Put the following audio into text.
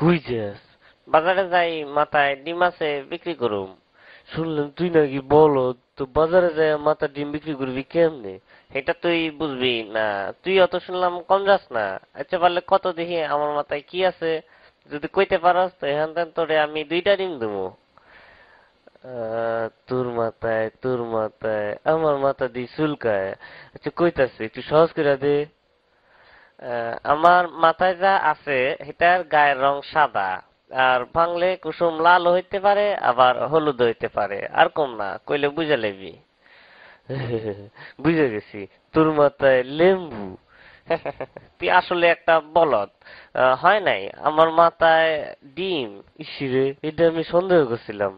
কই যাস বাজারে যাই মাথায় ডিম আছে বিক্রি করুম তুই নাকি বলো তো বাজারে যাই মাথা ডিম বিক্রি করবি কেমনে এটা তুই বুঝবি না তুই অত শুনলাম কম যাস না আচ্ছা পারলে কত দেখি আমার মাথায় কি আছে যদি কইতে পারস তো এখান থেকে তোরে আমি দুইটা ডিম দেবো তোর মাথায় তোর মাথায় আমার মাথা দিয়ে চুলকায় আচ্ছা কইতাছে একটু সহজ করে দে আমার মাথায় যা আছে এটার গায়ের রং সাদা আর ভাঙলে কুসুম লাল হইতে পারে আবার হলুদ হইতে পারে আর কম না কইলে বুঝে লেবি বুঝে গেছি তোর মাথায় লেম্বু তুই আসলে একটা বলদ হয় নাই আমার মাথায় ডিম ইসিরে এটা আমি সন্দেহ করছিলাম